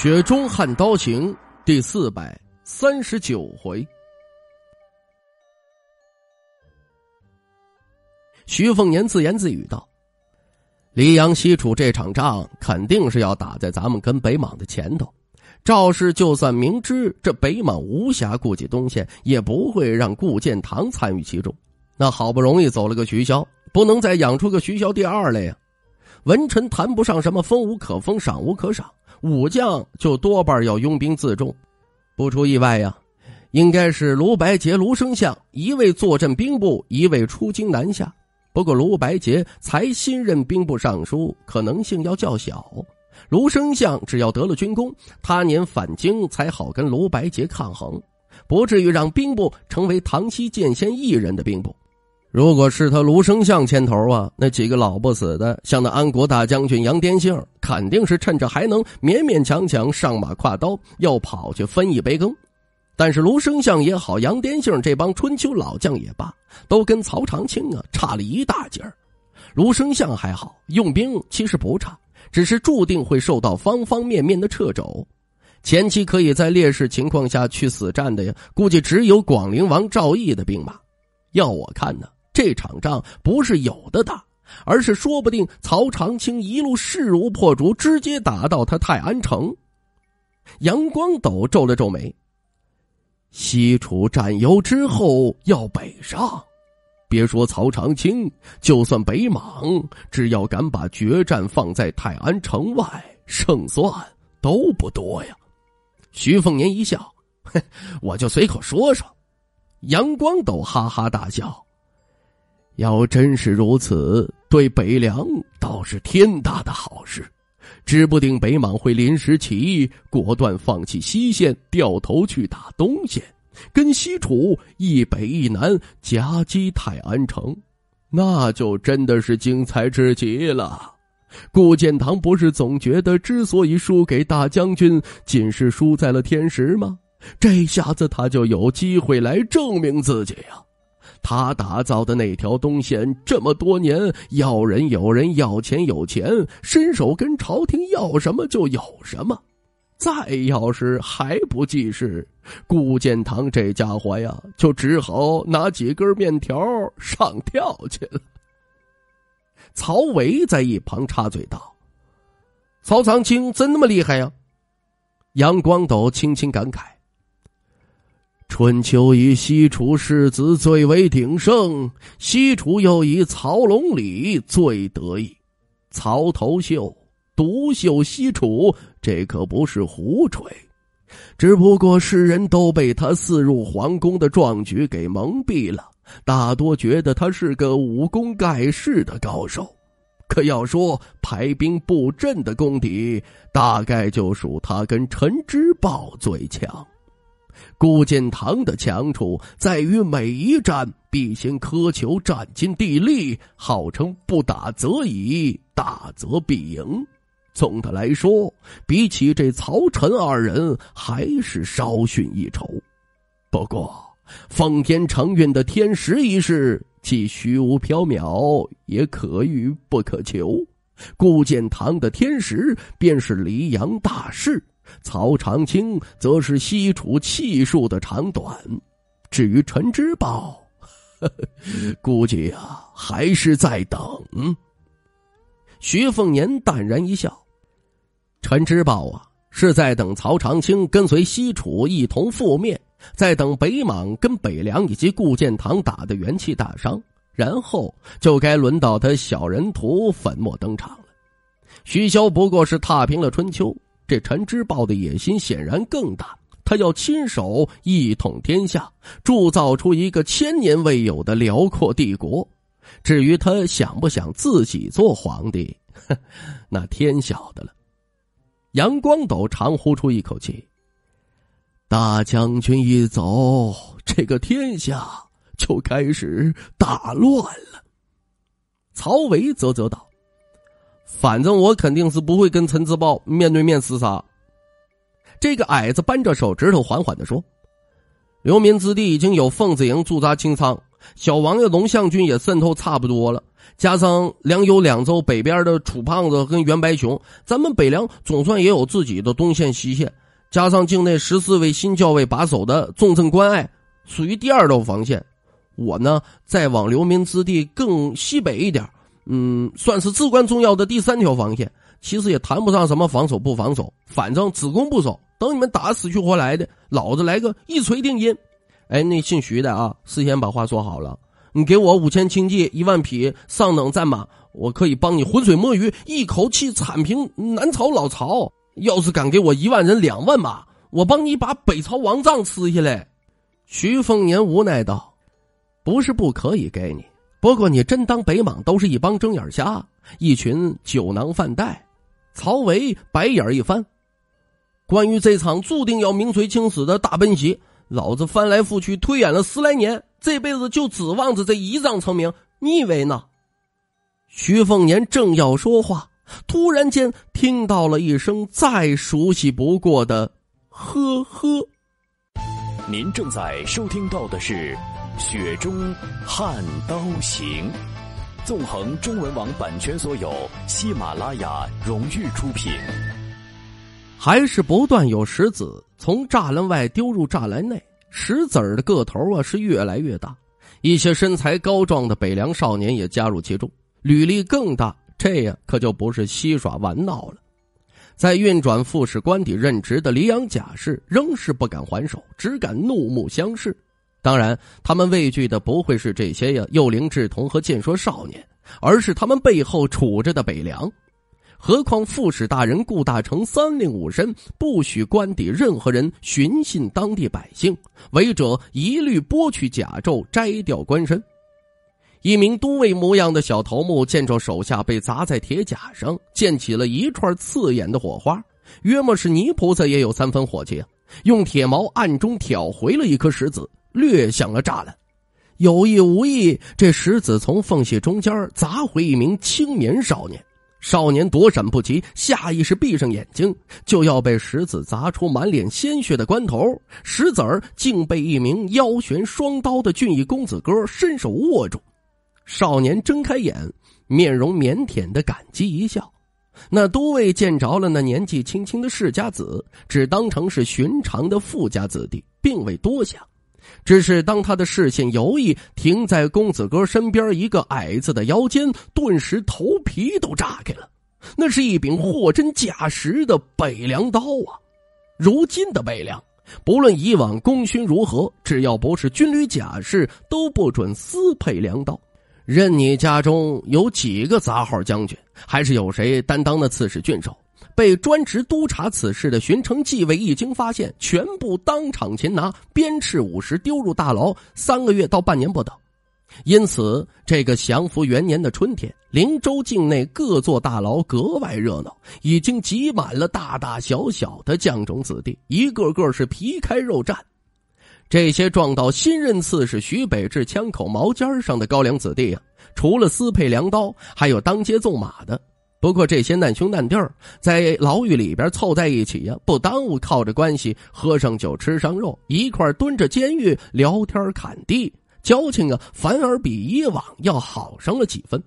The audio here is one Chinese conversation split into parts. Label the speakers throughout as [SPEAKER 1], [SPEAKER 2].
[SPEAKER 1] 《雪中悍刀行》第四百三十九回，徐凤年自言自语道：“黎阳西楚这场仗，肯定是要打在咱们跟北莽的前头。赵氏就算明知这北莽无暇顾及东线，也不会让顾建堂参与其中。那好不容易走了个徐骁，不能再养出个徐骁第二来呀！文臣谈不上什么封无可封，赏无可赏。”武将就多半要拥兵自重，不出意外呀，应该是卢白杰、卢生相一位坐镇兵部，一位出京南下。不过卢白杰才新任兵部尚书，可能性要较小。卢生相只要得了军功，他年返京才好跟卢白杰抗衡，不至于让兵部成为唐熙剑仙一人的兵部。如果是他卢生相牵头啊，那几个老不死的，像那安国大将军杨天性，肯定是趁着还能勉勉强强上马挎刀，要跑去分一杯羹。但是卢生相也好，杨天性这帮春秋老将也罢，都跟曹长青啊差了一大截儿。卢生相还好，用兵其实不差，只是注定会受到方方面面的掣肘。前期可以在劣势情况下去死战的呀，估计只有广陵王赵毅的兵马。要我看呢。这场仗不是有的打，而是说不定曹长青一路势如破竹，直接打到他泰安城。杨光斗皱了皱眉：“西楚占优之后要北上，别说曹长青，就算北莽，只要敢把决战放在泰安城外，胜算都不多呀。”徐凤年一笑：“我就随口说说。”杨光斗哈哈大笑。要真是如此，对北凉倒是天大的好事，指不定北莽会临时起意，果断放弃西线，掉头去打东线，跟西楚一北一南夹击泰安城，那就真的是精彩至极了。顾建堂不是总觉得之所以输给大将军，仅是输在了天时吗？这下子他就有机会来证明自己呀。他打造的那条东线，这么多年要人有人，要钱有钱，伸手跟朝廷要什么就有什么。再要是还不济事，顾建堂这家伙呀，就只好拿几根面条上吊去了。曹伟在一旁插嘴道：“曹长青真那么厉害呀？”杨光斗轻轻感慨。春秋以西楚世子最为鼎盛，西楚又以曹龙礼最得意，曹头秀独秀西楚，这可不是胡吹，只不过世人都被他四入皇宫的壮举给蒙蔽了，大多觉得他是个武功盖世的高手。可要说排兵布阵的功底，大概就属他跟陈芝豹最强。顾剑棠的强处在于每一战必先苛求战尽地利，号称不打则已，打则必赢。总的来说，比起这曹晨二人，还是稍逊一筹。不过，奉天承运的天时一事，既虚无缥缈，也可遇不可求。顾剑棠的天时，便是黎阳大势。曹长青则是西楚气数的长短，至于陈呵宝，估计啊还是在等。徐凤年淡然一笑：“陈芝宝啊，是在等曹长青跟随西楚一同覆灭，在等北莽跟北凉以及顾剑堂打的元气大伤，然后就该轮到他小人图粉墨登场了。徐骁不过是踏平了春秋。”这陈之豹的野心显然更大，他要亲手一统天下，铸造出一个千年未有的辽阔帝国。至于他想不想自己做皇帝，那天晓得了。杨光斗长呼出一口气：“大将军一走，这个天下就开始大乱了。”曹伟啧啧道。反正我肯定是不会跟陈自豹面对面厮杀。这个矮子扳着手指头缓缓地说：“流民之地已经有奉子营驻扎青仓，小王爷龙象军也渗透差不多了。加上梁州两州北边的楚胖子跟袁白熊，咱们北梁总算也有自己的东线、西线。加上境内十四位新教尉把守的重镇关隘，属于第二道防线。我呢，再往流民之地更西北一点嗯，算是至关重要的第三条防线。其实也谈不上什么防守不防守，反正只攻不守。等你们打死去活来的，老子来个一锤定音。哎，那姓徐的啊，事先把话说好了，你给我五千轻骑、一万匹上等战马，我可以帮你浑水摸鱼，一口气铲平南朝老巢。要是敢给我一万人、两万马，我帮你把北朝王帐吃下来。徐凤年无奈道：“不是不可以给你。”不过你真当北莽都是一帮睁眼瞎，一群酒囊饭袋？曹维白眼一翻，关于这场注定要名垂青史的大奔袭，老子翻来覆去推演了十来年，这辈子就指望着这一仗成名，你以为呢？徐凤年正要说话，突然间听到了一声再熟悉不过的“呵呵”，您正在收听到的是。《雪中悍刀行》，纵横中文网版权所有，喜马拉雅荣誉出品。还是不断有石子从栅栏外丢入栅栏内，石子儿的个头啊是越来越大。一些身材高壮的北凉少年也加入其中，履历更大。这样可就不是戏耍玩闹了。在运转副使官邸任职的黎阳甲士仍是不敢还手，只敢怒目相视。当然，他们畏惧的不会是这些呀，幼灵稚童和健硕少年，而是他们背后杵着的北凉。何况副使大人顾大成三令五申，不许官邸任何人寻衅当地百姓，违者一律剥去甲胄，摘掉官身。一名都尉模样的小头目见着手下被砸在铁甲上，溅起了一串刺眼的火花，约莫是泥菩萨也有三分火气用铁矛暗中挑回了一颗石子。掠向了栅栏，有意无意，这石子从缝隙中间砸回一名青年少年。少年躲闪不及，下意识闭上眼睛，就要被石子砸出满脸鲜血的关头，石子儿竟被一名腰悬双刀的俊逸公子哥伸手握住。少年睁开眼，面容腼腆的感激一笑。那都尉见着了那年纪轻轻的世家子，只当成是寻常的富家子弟，并未多想。只是当他的视线游移停在公子哥身边一个矮子的腰间，顿时头皮都炸开了。那是一柄货真价实的北凉刀啊！如今的北凉，不论以往功勋如何，只要不是军旅甲士，都不准私配凉刀。任你家中有几个杂号将军，还是有谁担当的刺史郡守。被专职督察此事的巡城纪委一经发现，全部当场擒拿，鞭笞五十，丢入大牢，三个月到半年不等。因此，这个降服元年的春天，灵州境内各座大牢格外热闹，已经挤满了大大小小的将种子弟，一个个是皮开肉绽。这些撞到新任刺史徐北至枪口毛尖上的高粱子弟啊，除了私配粮刀，还有当街纵马的。不过这些难兄难弟儿在牢狱里边凑在一起呀，不耽误靠着关系喝上酒、吃上肉，一块蹲着监狱聊天砍地，交情啊反而比以往要好上了几分。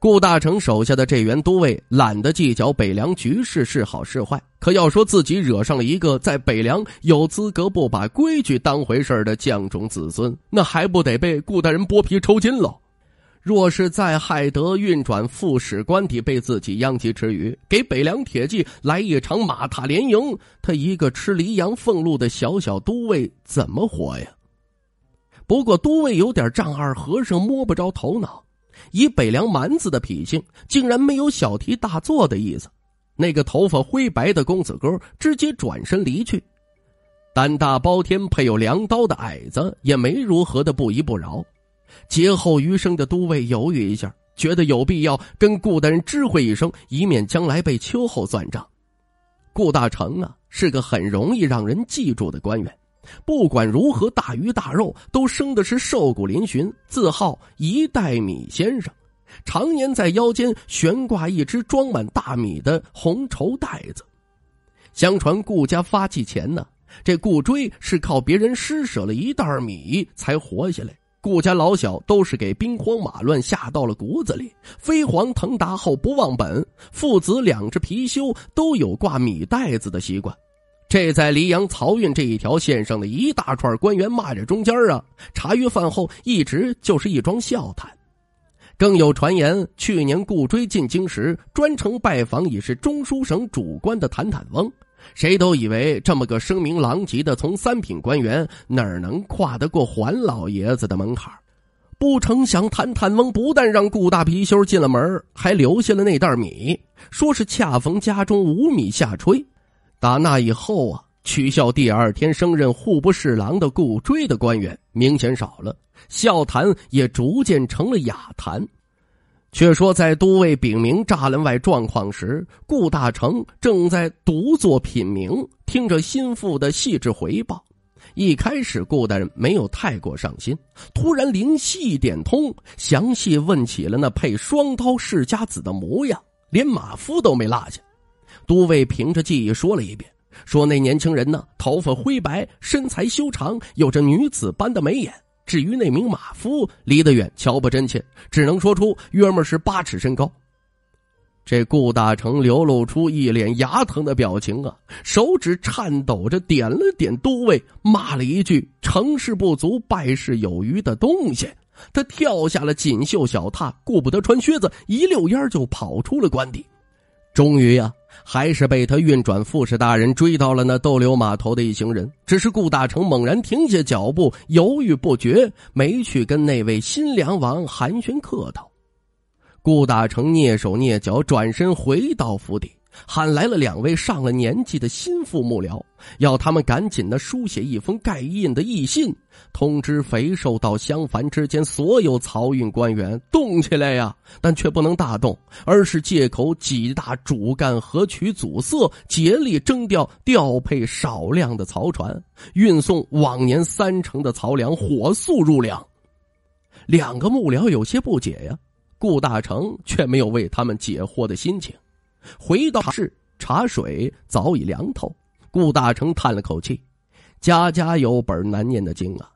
[SPEAKER 1] 顾大成手下的这员都尉懒得计较北凉局势是好是坏，可要说自己惹上了一个在北凉有资格不把规矩当回事的将种子孙，那还不得被顾大人剥皮抽筋了？若是再害得运转副使官邸被自己殃及池鱼，给北凉铁骑来一场马踏连营，他一个吃黎阳俸禄的小小都尉怎么活呀？不过都尉有点丈二和尚摸不着头脑，以北凉蛮子的脾性，竟然没有小题大做的意思。那个头发灰白的公子哥直接转身离去，胆大包天配有凉刀的矮子也没如何的不依不饶。劫后余生的都尉犹豫一下，觉得有必要跟顾大人知会一声，以免将来被秋后算账。顾大成啊，是个很容易让人记住的官员，不管如何大鱼大肉，都生的是瘦骨嶙峋，自号一代米先生，常年在腰间悬挂一只装满大米的红绸袋子。相传顾家发迹前呢，这顾追是靠别人施舍了一袋米才活下来。顾家老小都是给兵荒马乱吓到了骨子里。飞黄腾达后不忘本，父子两只貔貅都有挂米袋子的习惯。这在黎阳漕运这一条线上的一大串官员骂着中间啊，茶余饭后一直就是一桩笑谈。更有传言，去年顾追进京时，专程拜访已是中书省主官的谭坦翁。谁都以为这么个声名狼藉的从三品官员哪儿能跨得过桓老爷子的门槛不成想谭谭翁不但让顾大貔貅进了门还留下了那袋米，说是恰逢家中无米下炊。打那以后啊，取笑第二天升任户部侍郎的顾追的官员明显少了，笑谈也逐渐成了雅谈。却说，在都尉禀明栅栏外状况时，顾大成正在独坐品茗，听着心腹的细致回报。一开始，顾大人没有太过上心，突然灵犀一点通，详细问起了那配双刀世家子的模样，连马夫都没落下。都尉凭着记忆说了一遍，说那年轻人呢，头发灰白，身材修长，有着女子般的眉眼。至于那名马夫离得远，瞧不真切，只能说出约莫是八尺身高。这顾大成流露出一脸牙疼的表情啊，手指颤抖着点了点都尉，骂了一句“成事不足，败事有余”的东西。他跳下了锦绣小榻，顾不得穿靴子，一溜烟就跑出了官邸。终于呀。还是被他运转副使大人追到了那逗留码头的一行人，只是顾大成猛然停下脚步，犹豫不决，没去跟那位新凉王寒暄客套。顾大成蹑手蹑脚转身回到府邸。喊来了两位上了年纪的心腹幕僚，要他们赶紧的书写一封盖印的密信，通知肥瘦到襄樊之间所有漕运官员动起来呀！但却不能大动，而是借口几大主干河渠阻塞，竭力征调调配少量的漕船，运送往年三成的漕粮，火速入粮。两个幕僚有些不解呀，顾大成却没有为他们解惑的心情。回到茶室，茶水早已凉透。顾大成叹了口气：“家家有本难念的经啊。”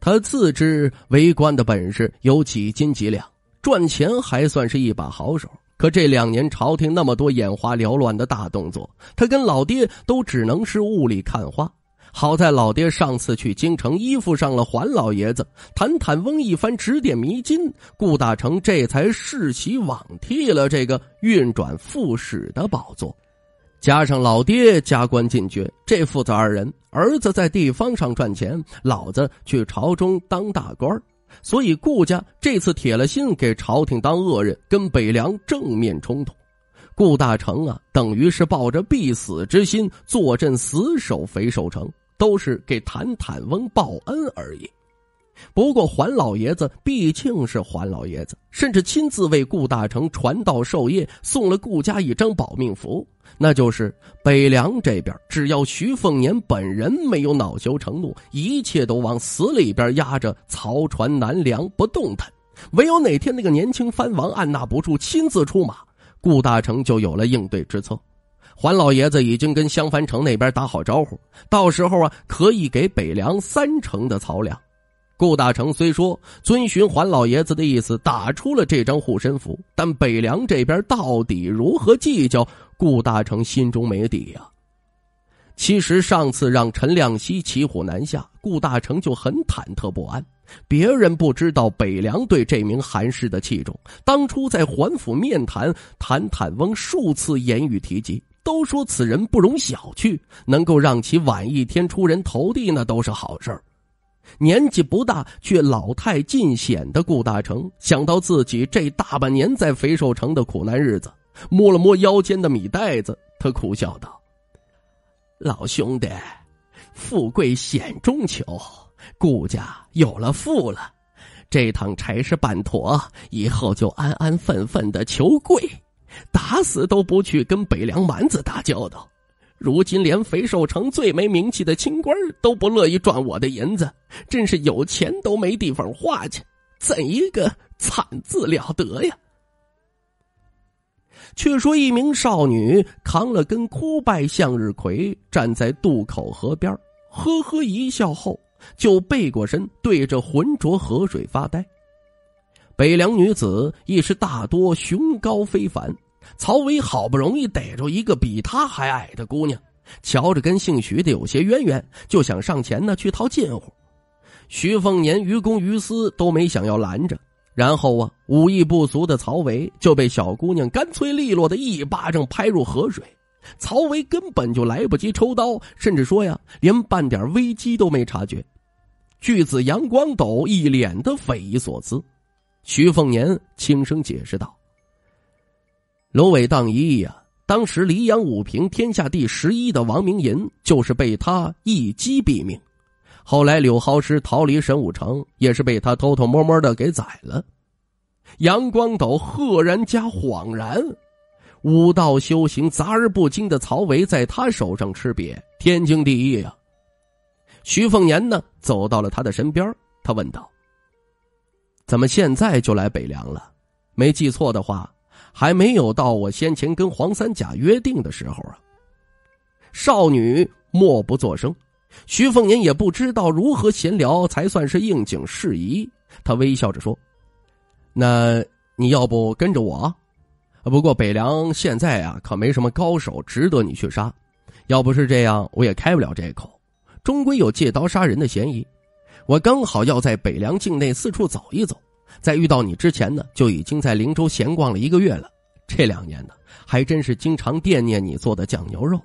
[SPEAKER 1] 他自知为官的本事有几斤几两，赚钱还算是一把好手。可这两年朝廷那么多眼花缭乱的大动作，他跟老爹都只能是雾里看花。好在老爹上次去京城，依附上了桓老爷子，谭坦翁一番指点迷津，顾大成这才世袭罔替了这个运转副使的宝座。加上老爹加官进爵，这父子二人，儿子在地方上赚钱，老子去朝中当大官所以顾家这次铁了心给朝廷当恶人，跟北凉正面冲突。顾大成啊，等于是抱着必死之心坐镇死守肥寿城。都是给谭坦翁报恩而已。不过，桓老爷子毕竟是桓老爷子，甚至亲自为顾大成传道授业，送了顾家一张保命符。那就是北凉这边，只要徐凤年本人没有恼羞成怒，一切都往死里边压着，曹船南凉不动弹。唯有哪天那个年轻藩王按捺不住，亲自出马，顾大成就有了应对之策。环老爷子已经跟襄樊城那边打好招呼，到时候啊，可以给北凉三成的草粮。顾大成虽说遵循环老爷子的意思打出了这张护身符，但北凉这边到底如何计较，顾大成心中没底呀。其实上次让陈亮熙骑虎难下，顾大成就很忐忑不安。别人不知道北凉对这名韩氏的器重，当初在环府面谈，谭坦翁数次言语提及。都说此人不容小觑，能够让其晚一天出人头地，那都是好事儿。年纪不大却老态尽显的顾大成，想到自己这大半年在肥瘦城的苦难日子，摸了摸腰间的米袋子，他苦笑道：“老兄弟，富贵险中求。顾家有了富了，这趟差事办妥以后，就安安分分的求贵。”打死都不去跟北凉蛮子打交道，如今连肥瘦城最没名气的清官都不乐意赚我的银子，真是有钱都没地方花去，怎一个惨字了得呀！却说一名少女扛了根枯败向日葵，站在渡口河边，呵呵一笑后，就背过身对着浑浊河水发呆。北凉女子亦是大多雄高非凡，曹伟好不容易逮住一个比他还矮的姑娘，瞧着跟姓徐的有些渊源，就想上前呢去套近乎。徐凤年于公于私都没想要拦着，然后啊，武艺不俗的曹伟就被小姑娘干脆利落的一巴掌拍入河水，曹伟根本就来不及抽刀，甚至说呀，连半点危机都没察觉。巨子杨光斗一脸的匪夷所思。徐凤年轻声解释道：“芦苇荡一役呀，当时黎阳五平天下第十一的王明银就是被他一击毙命。后来柳蒿师逃离神武城，也是被他偷偷摸摸的给宰了。杨光斗赫然加恍然，武道修行杂而不精的曹维在他手上吃瘪，天经地义啊。徐凤年呢，走到了他的身边，他问道。”怎么现在就来北凉了？没记错的话，还没有到我先前跟黄三甲约定的时候啊。少女默不作声，徐凤年也不知道如何闲聊才算是应景适宜。他微笑着说：“那你要不跟着我？不过北凉现在啊，可没什么高手值得你去杀。要不是这样，我也开不了这口，终归有借刀杀人的嫌疑。”我刚好要在北凉境内四处走一走，在遇到你之前呢，就已经在灵州闲逛了一个月了。这两年呢，还真是经常惦念你做的酱牛肉。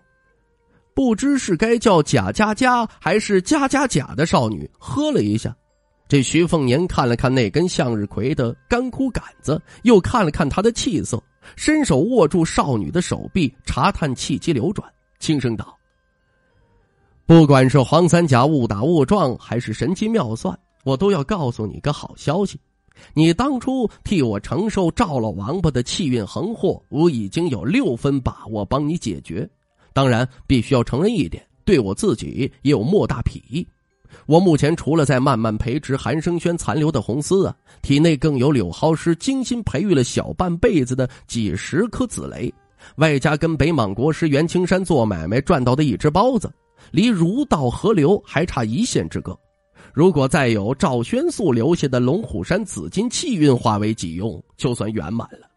[SPEAKER 1] 不知是该叫贾家家还是佳家贾的少女喝了一下。这徐凤年看了看那根向日葵的干枯杆子，又看了看她的气色，伸手握住少女的手臂，查探气机流转，轻声道。不管是黄三甲误打误撞，还是神机妙算，我都要告诉你个好消息。你当初替我承受赵老王八的气运横祸，我已经有六分把握帮你解决。当然，必须要承认一点，对我自己也有莫大裨益。我目前除了在慢慢培植韩生轩残留的红丝啊，体内更有柳蒿师精心培育了小半辈子的几十颗紫雷，外加跟北莽国师袁青山做买卖赚到的一只包子。离儒道合流还差一线之隔，如果再有赵宣素留下的龙虎山紫金气运化为己用，就算圆满了。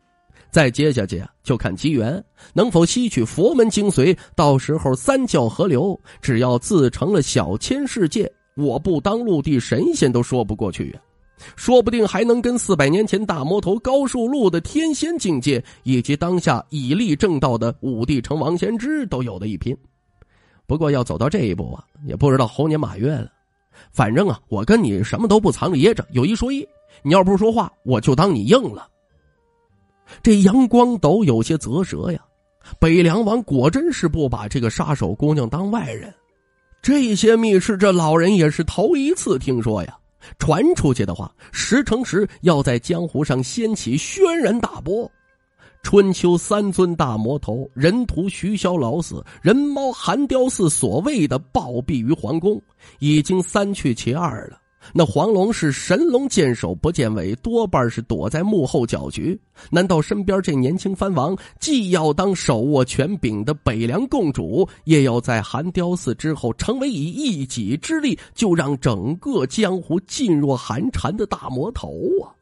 [SPEAKER 1] 再接下去啊，就看机缘能否吸取佛门精髓。到时候三教合流，只要自成了小千世界，我不当陆地神仙都说不过去呀。说不定还能跟四百年前大魔头高树路的天仙境界，以及当下以力正道的五帝成王仙之都有的一拼。不过要走到这一步啊，也不知道猴年马月了。反正啊，我跟你什么都不藏着掖着，有一说一。你要不说话，我就当你硬了。这杨光斗有些啧舌呀，北凉王果真是不把这个杀手姑娘当外人。这些密室，这老人也是头一次听说呀。传出去的话，十成十要在江湖上掀起轩然大波。春秋三尊大魔头，人屠徐骁老死，人猫韩雕寺所谓的暴毙于皇宫，已经三去其二了。那黄龙是神龙见首不见尾，多半是躲在幕后搅局。难道身边这年轻藩王，既要当手握权柄的北凉共主，也要在韩雕寺之后，成为以一己之力就让整个江湖噤若寒蝉的大魔头啊？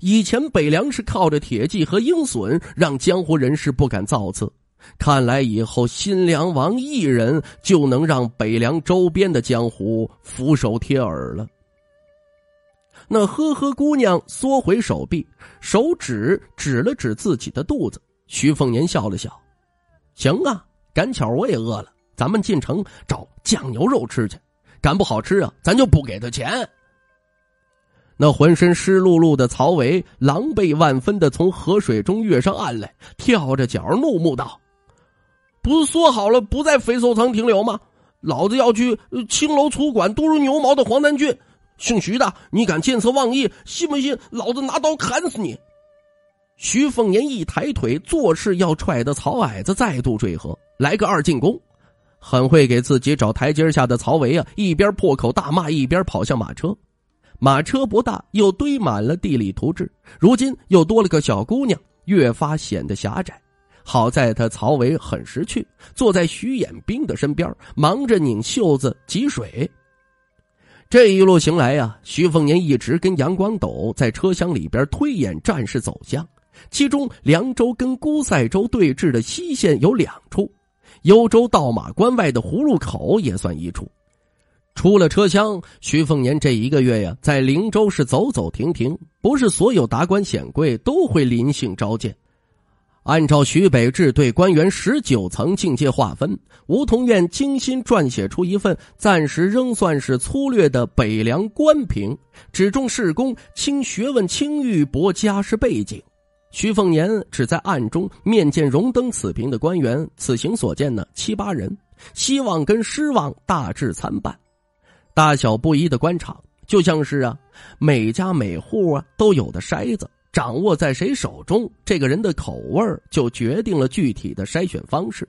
[SPEAKER 1] 以前北凉是靠着铁骑和鹰隼让江湖人士不敢造次，看来以后新凉王一人就能让北凉周边的江湖俯首帖耳了。那呵呵姑娘缩回手臂，手指指了指自己的肚子。徐凤年笑了笑：“行啊，赶巧我也饿了，咱们进城找酱牛肉吃去。赶不好吃啊，咱就不给他钱。”那浑身湿漉漉的曹维狼狈万分的从河水中跃上岸来，跳着脚怒目道：“不是说好了不在肥瘦仓停留吗？老子要去青楼粗馆多如牛毛的黄丹郡。姓徐的，你敢见色忘义，信不信老子拿刀砍死你？”徐凤年一抬腿，作势要踹的曹矮子再度坠河，来个二进攻。很会给自己找台阶下的曹维啊，一边破口大骂，一边跑向马车。马车不大，又堆满了地理图志，如今又多了个小姑娘，越发显得狭窄。好在他曹伟很识趣，坐在徐衍兵的身边，忙着拧袖子汲水。这一路行来呀，徐凤年一直跟杨光斗在车厢里边推演战事走向。其中凉州跟孤塞州对峙的西线有两处，幽州道马关外的葫芦口也算一处。出了车厢，徐凤年这一个月呀，在灵州是走走停停。不是所有达官显贵都会临幸召见。按照徐北志对官员十九层境界划分，梧桐院精心撰写出一份暂时仍算是粗略的北凉官评，只重事功，轻学问，轻玉帛家世背景。徐凤年只在暗中面见荣登此评的官员，此行所见呢七八人，希望跟失望大致参半。大小不一的官场，就像是啊，每家每户啊都有的筛子，掌握在谁手中，这个人的口味就决定了具体的筛选方式。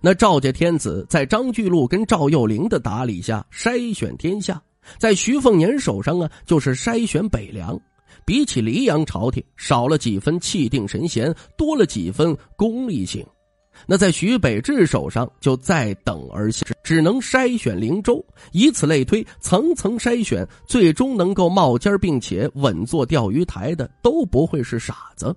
[SPEAKER 1] 那赵家天子在张巨禄跟赵幼麟的打理下筛选天下，在徐凤年手上啊，就是筛选北凉。比起黎阳朝廷，少了几分气定神闲，多了几分功利性。那在徐北志手上就再等而下，只能筛选灵州，以此类推，层层筛选，最终能够冒尖并且稳坐钓鱼台的都不会是傻子。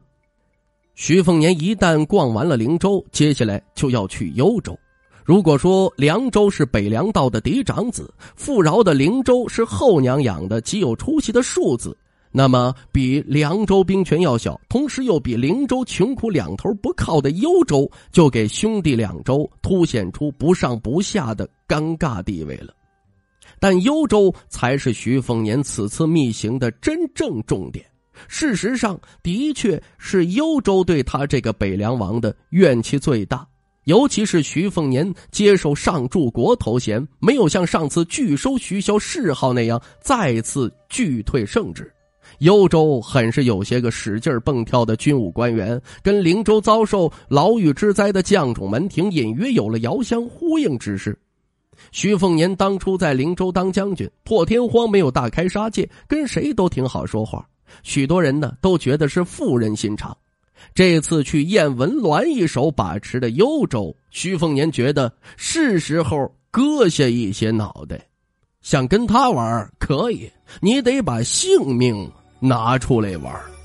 [SPEAKER 1] 徐凤年一旦逛完了灵州，接下来就要去幽州。如果说凉州是北凉道的嫡长子，富饶的灵州是后娘养的极有出息的庶子。那么，比凉州兵权要小，同时又比灵州穷苦两头不靠的幽州，就给兄弟两州凸显出不上不下的尴尬地位了。但幽州才是徐凤年此次密行的真正重点。事实上，的确是幽州对他这个北凉王的怨气最大，尤其是徐凤年接受上柱国头衔，没有像上次拒收徐骁谥号那样再次拒退圣旨。幽州很是有些个使劲蹦跳的军武官员，跟灵州遭受牢狱之灾的将种门庭隐约有了遥相呼应之势。徐凤年当初在灵州当将军，破天荒没有大开杀戒，跟谁都挺好说话，许多人呢都觉得是妇人心肠。这次去燕文鸾一手把持的幽州，徐凤年觉得是时候割下一些脑袋，想跟他玩可以，你得把性命。拿出来玩。